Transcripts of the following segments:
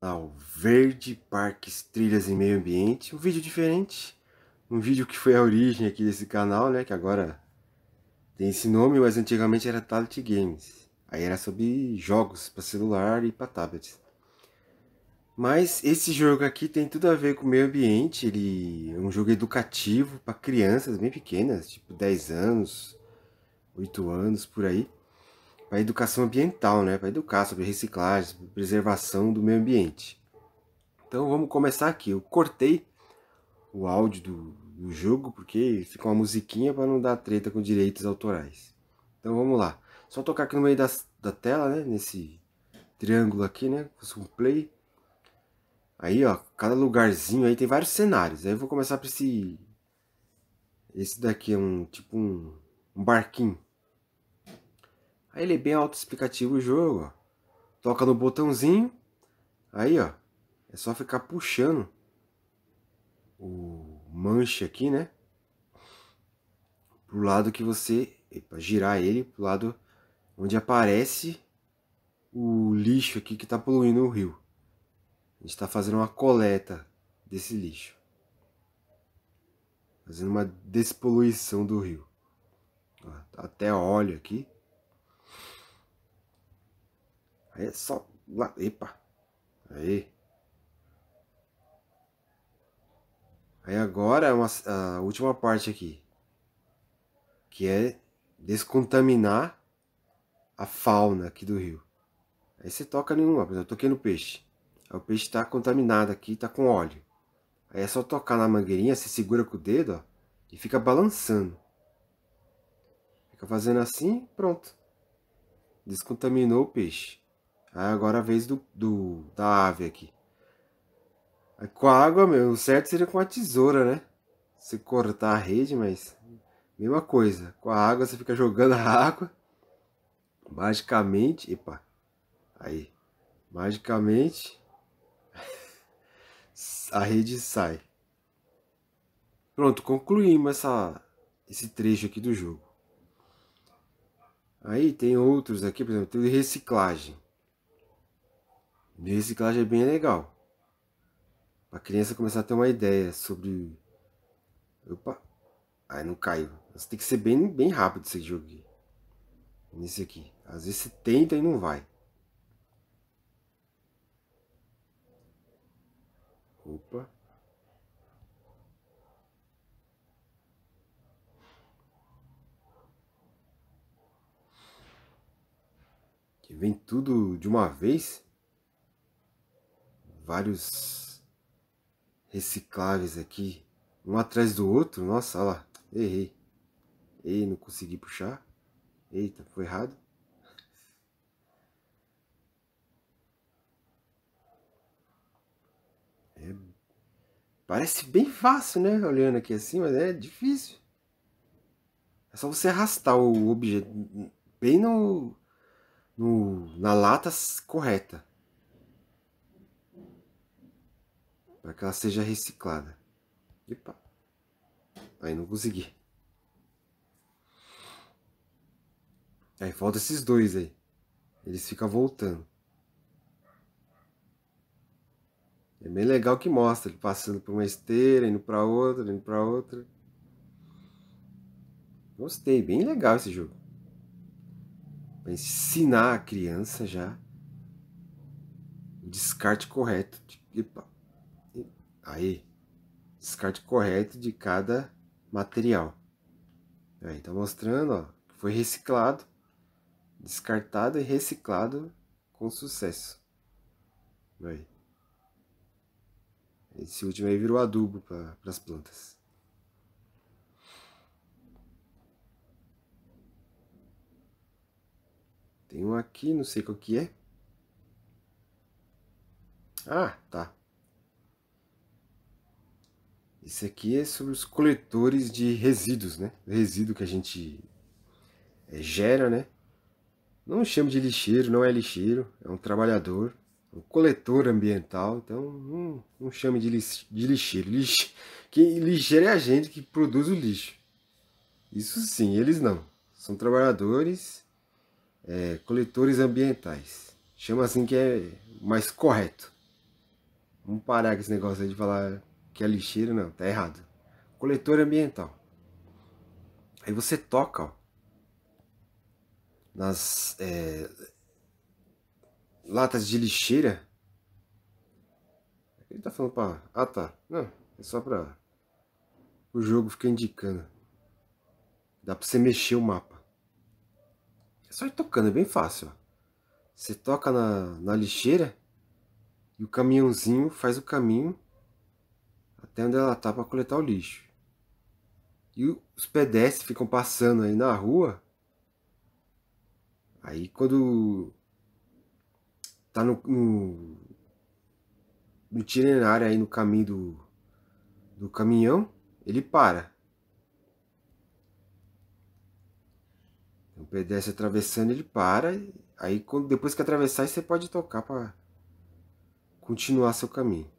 ao Verde, Parques, Trilhas e Meio Ambiente. Um vídeo diferente, um vídeo que foi a origem aqui desse canal, né? Que agora tem esse nome, mas antigamente era Talent Games. Aí era sobre jogos para celular e para tablets. Mas esse jogo aqui tem tudo a ver com o meio ambiente, ele é um jogo educativo para crianças bem pequenas, tipo 10 anos, 8 anos, por aí para educação ambiental, né? Para educar sobre reciclagem, sobre preservação do meio ambiente. Então vamos começar aqui. Eu cortei o áudio do, do jogo porque ficou uma musiquinha para não dar treta com direitos autorais. Então vamos lá. Só tocar aqui no meio das, da tela, né? Nesse triângulo aqui, né? Fosse um play. Aí, ó, cada lugarzinho aí tem vários cenários. Aí eu vou começar por esse. Esse daqui é um tipo um, um barquinho. Aí ele é bem autoexplicativo o jogo, ó. Toca no botãozinho. Aí, ó. É só ficar puxando o manche aqui, né? Pro lado que você... Epa, girar ele pro lado onde aparece o lixo aqui que tá poluindo o rio. A gente tá fazendo uma coleta desse lixo. Fazendo uma despoluição do rio. Ó, tá até óleo aqui. É só lá. Epa. Aí. Aí agora é uma, a última parte aqui. Que é descontaminar a fauna aqui do rio. Aí você toca nenhuma, eu toquei no peixe. Aí o peixe está contaminado aqui, está com óleo. Aí é só tocar na mangueirinha, você segura com o dedo, ó, e fica balançando. Fica fazendo assim, pronto. Descontaminou o peixe. Tá, agora a vez do, do, da ave aqui. Com a água, meu, o certo seria com a tesoura, né? Você cortar a rede, mas... Mesma coisa. Com a água, você fica jogando a água. Magicamente... Epa. Aí. Magicamente... A rede sai. Pronto, concluímos essa, esse trecho aqui do jogo. Aí tem outros aqui, por exemplo, tem reciclagem nesse reciclagem é bem legal. Pra criança começar a ter uma ideia sobre. Opa! Aí não caiu. Você tem que ser bem, bem rápido esse jogo aqui. Nesse aqui. Às vezes você tenta e não vai. Opa! Que vem tudo de uma vez vários recicláveis aqui, um atrás do outro. Nossa, olha lá, errei. Ei, não consegui puxar. Eita, foi errado. É... Parece bem fácil, né? Olhando aqui assim, mas é difícil. É só você arrastar o objeto bem no, no na lata correta. para que ela seja reciclada. Epa, aí não consegui. Aí falta esses dois aí. Eles ficam voltando. É bem legal que mostra ele passando por uma esteira, indo para outra, indo para outra. Gostei, bem legal esse jogo. Para ensinar a criança já o descarte correto. Tipo, epa. Aí, descarte correto de cada material. Aí, tá mostrando, ó, foi reciclado, descartado e reciclado com sucesso. Aí. Esse último aí virou adubo para as plantas. Tem um aqui, não sei qual que é. Ah, tá. Isso aqui é sobre os coletores de resíduos, né? Resíduo que a gente é, gera, né? Não chamo de lixeiro, não é lixeiro, é um trabalhador, um coletor ambiental, então não, não chame de, de lixeiro. Lixo, lixeiro é a gente que produz o lixo. Isso sim, eles não. São trabalhadores, é, coletores ambientais. Chama assim que é mais correto. Vamos parar com esse negócio aí de falar que é lixeiro, não, tá errado. Coletor ambiental. Aí você toca, ó, nas é, latas de lixeira. Ele tá falando pra... Ah, tá. Não, é só pra... O jogo fica indicando. Dá pra você mexer o mapa. É só ir tocando, é bem fácil, ó. Você toca na, na lixeira e o caminhãozinho faz o caminho até onde ela tá para coletar o lixo. E os pedestres ficam passando aí na rua. Aí quando tá no, no, no itinerário aí no caminho do, do caminhão, ele para. O pedestre atravessando, ele para. Aí quando, depois que atravessar, você pode tocar para continuar seu caminho.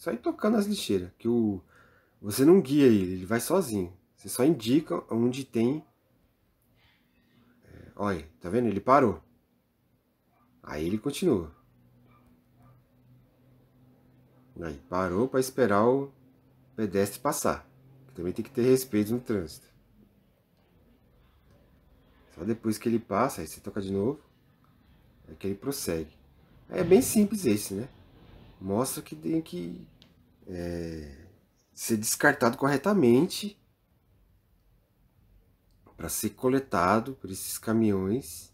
Só ir tocando as lixeiras, que o você não guia ele, ele vai sozinho. Você só indica onde tem. É, olha, tá vendo? Ele parou. Aí ele continua. Aí parou para esperar o pedestre passar. Também tem que ter respeito no trânsito. Só depois que ele passa, aí você toca de novo. É que ele prossegue. É bem simples esse, né? mostra que tem que é, ser descartado corretamente para ser coletado por esses caminhões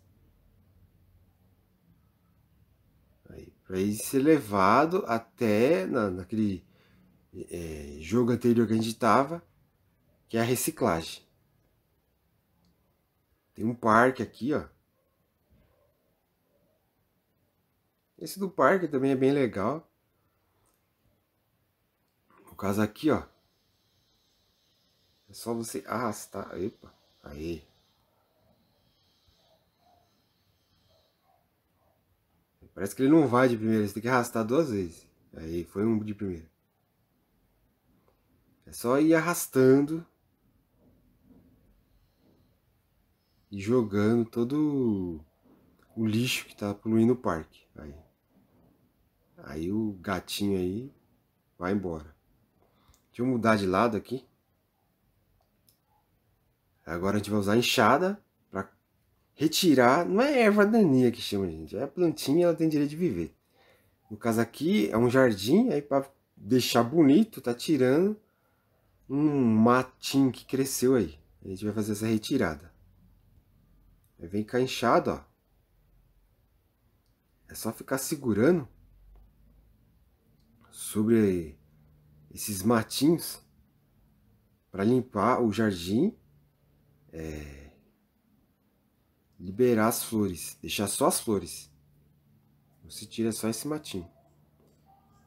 para ir ser levado até na, naquele é, jogo anterior que a gente estava, que é a reciclagem. Tem um parque aqui, ó. Esse do parque também é bem legal. No caso aqui, ó. É só você arrastar. Epa, aí. Parece que ele não vai de primeira, você tem que arrastar duas vezes. Aí, foi um de primeira. É só ir arrastando. E jogando todo o lixo que tá poluindo o parque. Aí, aí o gatinho aí vai embora. Deixa eu mudar de lado aqui. Agora a gente vai usar a enxada para retirar. Não é erva daninha que chama, gente. É a plantinha, ela tem direito de viver. No caso aqui é um jardim, aí para deixar bonito, tá tirando um matinho que cresceu aí. A gente vai fazer essa retirada. Aí vem cá enxada, ó. É só ficar segurando sobre esses matinhos para limpar o jardim, é, liberar as flores, deixar só as flores. Você tira só esse matinho.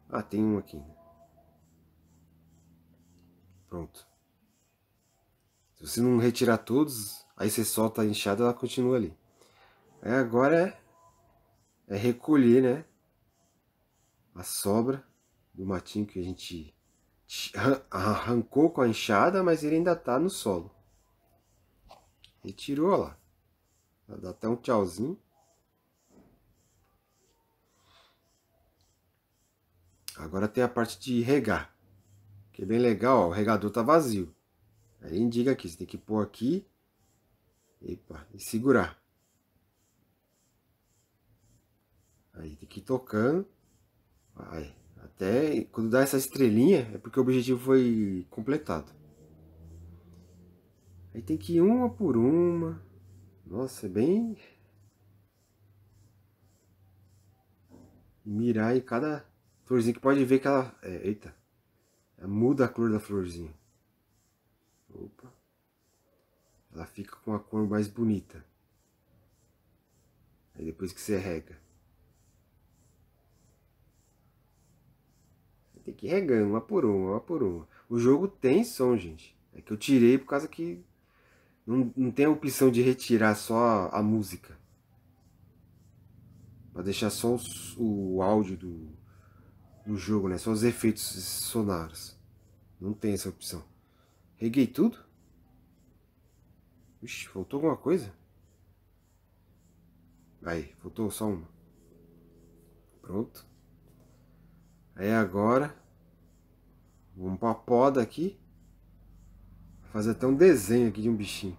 Ah, tem um aqui. Pronto. Se você não retirar todos, aí você solta a enxada ela continua ali. Aí agora é, é recolher, né? A sobra do matinho que a gente arrancou com a enxada, mas ele ainda está no solo. Retirou, lá. Dá até um tchauzinho. Agora tem a parte de regar. Que é bem legal, ó, o regador tá vazio. Aí indica aqui, você tem que pôr aqui epa, e segurar. Aí tem que ir tocando. Aí, até quando dá essa estrelinha, é porque o objetivo foi completado. Aí tem que ir uma por uma. Nossa, é bem... Mirar em cada florzinha, que pode ver que ela... É, eita, muda a cor da florzinha. Opa. Ela fica com a cor mais bonita. Aí depois que você rega. tem que ir regando, uma por uma, uma por uma. O jogo tem som, gente. É que eu tirei por causa que não, não tem a opção de retirar só a música. Pra deixar só o, o áudio do, do jogo, né? Só os efeitos sonoros. Não tem essa opção. Reguei tudo? Ixi, faltou alguma coisa? Aí, faltou só uma. Pronto. Aí agora uma poda aqui. Vou fazer até um desenho aqui de um bichinho.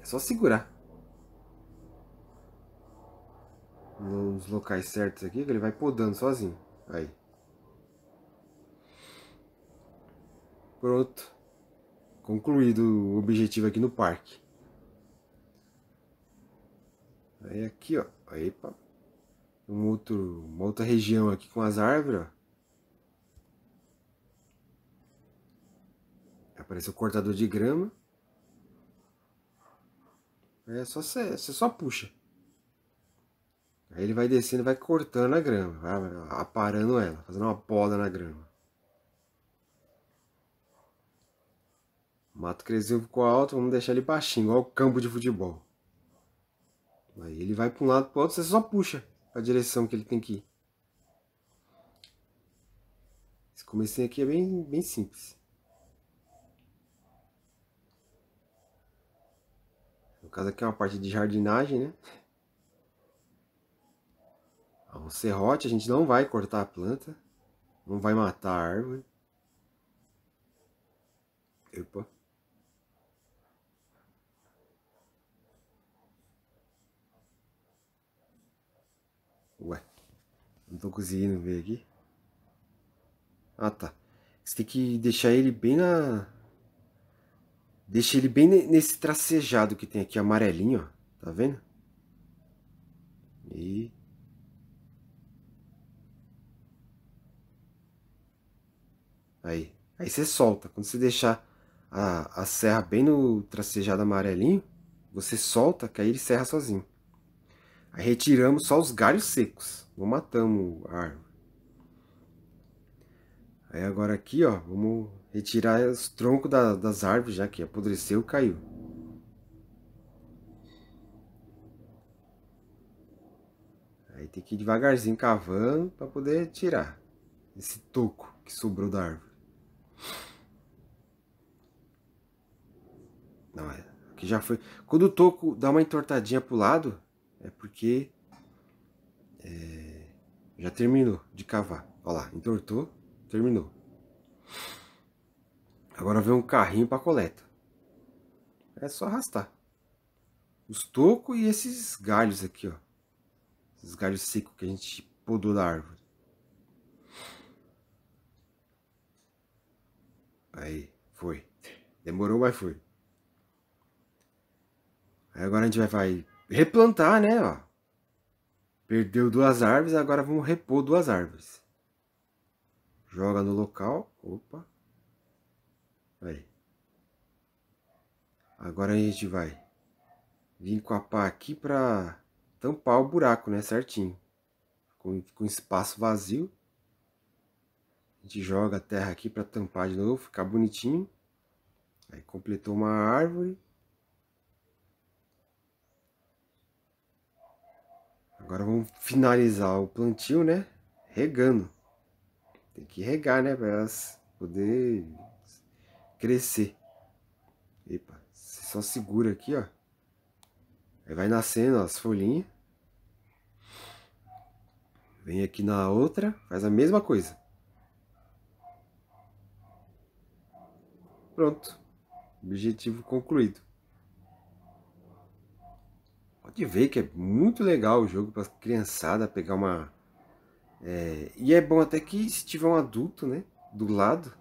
É só segurar. Nos locais certos aqui, que ele vai podando sozinho. Aí. Pronto. Concluído o objetivo aqui no parque. Aí aqui, ó. Epa. Um outro, uma outra região aqui com as árvores, ó. Apareceu o cortador de grama. É só você, você só puxa. Aí ele vai descendo, vai cortando a grama, vai aparando ela, fazendo uma poda na grama. O mato cresceu, ficou alto, vamos deixar ele baixinho, igual o campo de futebol. Aí ele vai para um lado para o outro, você só puxa a direção que ele tem que ir. Esse comecinho aqui é bem, bem simples. caso aqui é uma parte de jardinagem, né? Um ah, serrote, a gente não vai cortar a planta, não vai matar a árvore. Opa. Ué, não tô conseguindo ver aqui. Ah, tá. Você tem que deixar ele bem na, Deixa ele bem nesse tracejado que tem aqui, amarelinho, ó. Tá vendo? E... Aí. Aí você solta. Quando você deixar a, a serra bem no tracejado amarelinho, você solta, que aí ele serra sozinho. Aí retiramos só os galhos secos. Não matamos a árvore. Aí é, agora aqui, ó, vamos retirar os troncos da, das árvores, já que apodreceu, caiu. Aí tem que ir devagarzinho cavando para poder tirar esse toco que sobrou da árvore. Não, é, aqui já foi. Quando o toco dá uma entortadinha pro lado, é porque é, já terminou de cavar. Olha lá, entortou terminou. Agora vem um carrinho para coleta. É só arrastar. Os tocos e esses galhos aqui, ó. Esses galhos secos que a gente podou da árvore. Aí, foi. Demorou, mas foi. Aí agora a gente vai, vai replantar, né, ó. Perdeu duas árvores, agora vamos repor duas árvores joga no local, opa, aí. Agora a gente vai vir com a pá aqui para tampar o buraco, né, certinho. Com, com espaço vazio. A gente joga a terra aqui para tampar de novo, ficar bonitinho. Aí completou uma árvore. Agora vamos finalizar o plantio, né? Regando. Tem que regar, né? Para elas poderem crescer. Epa, você só segura aqui, ó. Aí vai nascendo ó, as folhinhas. Vem aqui na outra, faz a mesma coisa. Pronto. Objetivo concluído. Pode ver que é muito legal o jogo para criançada pegar uma é, e é bom até que se tiver um adulto, né, do lado,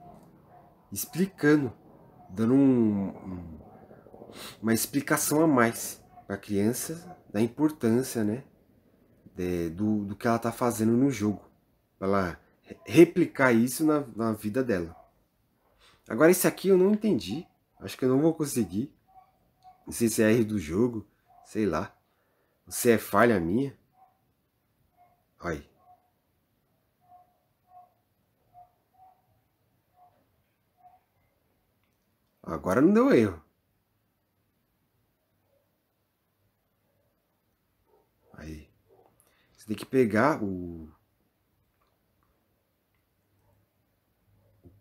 explicando, dando um, um, uma explicação a mais para a criança da importância, né, de, do, do que ela tá fazendo no jogo, para ela replicar isso na, na vida dela. Agora esse aqui eu não entendi, acho que eu não vou conseguir. Não sei se é R do jogo, sei lá. Se é falha minha. Olha. Agora não deu erro. Aí. Você tem que pegar o.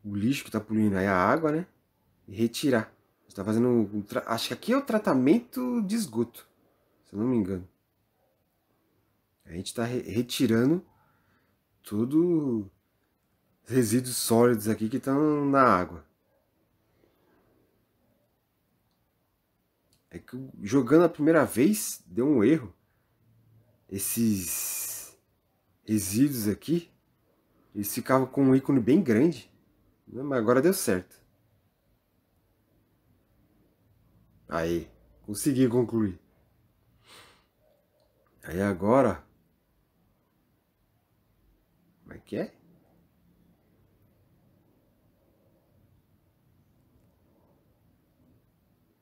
O lixo que tá poluindo aí, a água, né? E retirar. Você tá fazendo. Um tra... Acho que aqui é o tratamento de esgoto. Se eu não me engano. A gente está re retirando tudo resíduos sólidos aqui que estão na água. É que jogando a primeira vez deu um erro. Esses resíduos aqui, eles ficavam com um ícone bem grande. Né? Mas agora deu certo. Aí, consegui concluir. Aí agora. Como é que é?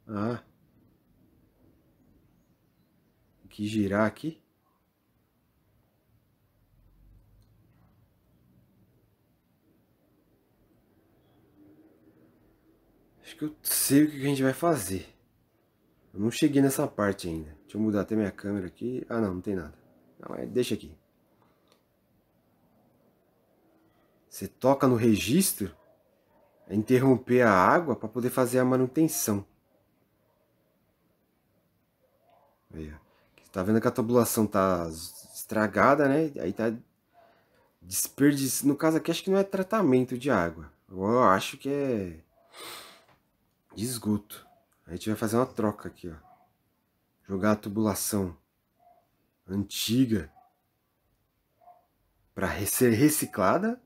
Ah que girar aqui. Acho que eu sei o que a gente vai fazer. Eu não cheguei nessa parte ainda. Deixa eu mudar até minha câmera aqui. Ah, não, não tem nada. Não, é, deixa aqui. Você toca no registro, é interromper a água para poder fazer a manutenção. Aí, ó tá vendo que a tabulação tá estragada, né? Aí tá desperdício. No caso aqui, acho que não é tratamento de água. Eu acho que é de esgoto. A gente vai fazer uma troca aqui, ó. Jogar a tubulação antiga para ser reciclada.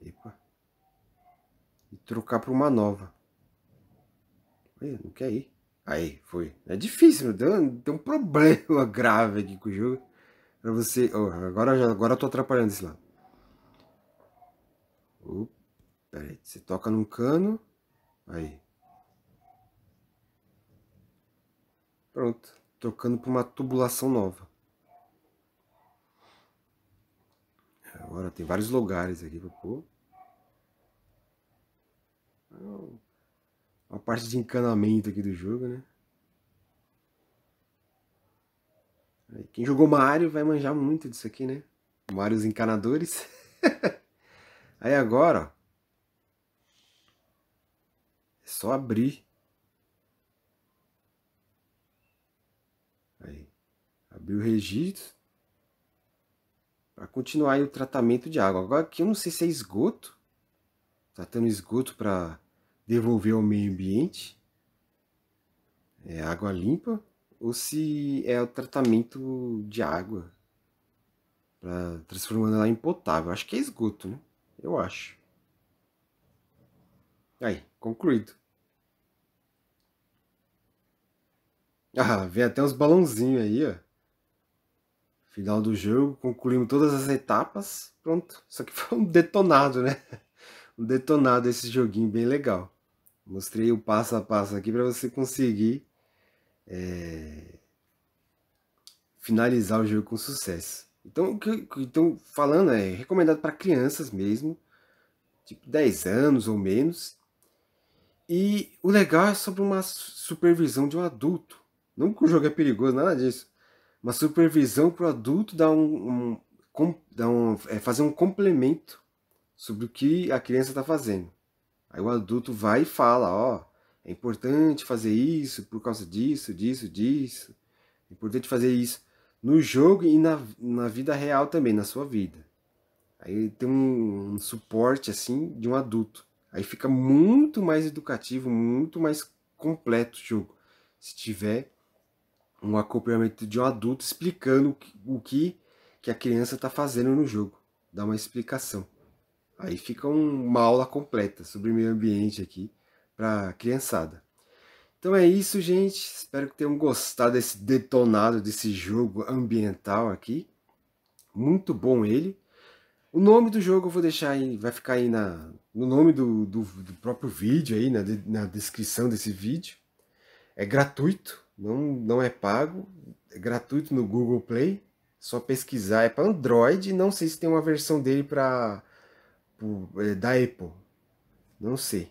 Epa. E trocar para uma nova. Não quer ir. Aí, foi. É difícil, meu. Tem um problema grave aqui com o jogo. Pra você. Oh, agora, já, agora eu tô atrapalhando esse lado. pera peraí. Você toca num cano. Aí. Pronto. Tocando pra uma tubulação nova. Agora tem vários lugares aqui pra pôr. a parte de encanamento aqui do jogo, né? Quem jogou Mario vai manjar muito disso aqui, né? Mario os encanadores. Aí agora, ó. É só abrir. Aí. Abrir o registro. Para continuar o tratamento de água. Agora aqui eu não sei se é esgoto. Tá tendo esgoto para devolver ao meio ambiente, é água limpa, ou se é o tratamento de água para transformando ela em potável. Acho que é esgoto, né? Eu acho. Aí, concluído. Ah, vem até uns balãozinhos aí, ó. Final do jogo, concluímos todas as etapas. Pronto. só que foi um detonado, né? Um detonado esse joguinho bem legal. Mostrei o passo a passo aqui para você conseguir é, finalizar o jogo com sucesso. Então, o que estou falando é recomendado para crianças mesmo, tipo 10 anos ou menos. E o legal é sobre uma supervisão de um adulto. Não que o jogo é perigoso, nada disso. Uma supervisão para o adulto dar um, um, dar um é, fazer um complemento sobre o que a criança está fazendo. Aí o adulto vai e fala, ó, é importante fazer isso por causa disso, disso, disso. É importante fazer isso no jogo e na, na vida real também, na sua vida. Aí tem um, um suporte assim de um adulto. Aí fica muito mais educativo, muito mais completo o jogo. Se tiver um acompanhamento de um adulto explicando o que, o que, que a criança está fazendo no jogo. Dá uma explicação. Aí fica um, uma aula completa sobre meio ambiente aqui para criançada. Então é isso, gente. Espero que tenham gostado desse detonado, desse jogo ambiental aqui. Muito bom ele. O nome do jogo eu vou deixar aí, vai ficar aí na, no nome do, do, do próprio vídeo aí, na, na descrição desse vídeo. É gratuito, não, não é pago, é gratuito no Google Play. Só pesquisar, é para Android, não sei se tem uma versão dele para Tipo, é, da Apple. Não sei.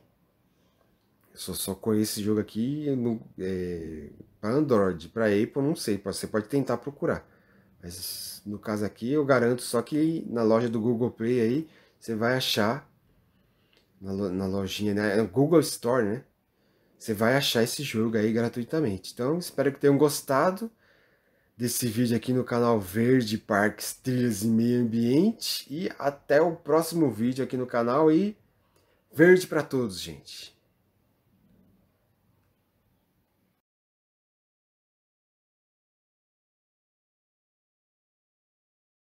Eu só, só conheço esse jogo aqui é, para Android. Para Apple, não sei. Você pode tentar procurar. Mas no caso aqui, eu garanto só que na loja do Google Play aí, você vai achar. Na, na lojinha, né? Google Store, né? Você vai achar esse jogo aí gratuitamente. Então, espero que tenham gostado desse vídeo aqui no canal Verde, Parques, Trilhas e Meio Ambiente. E até o próximo vídeo aqui no canal e verde para todos, gente!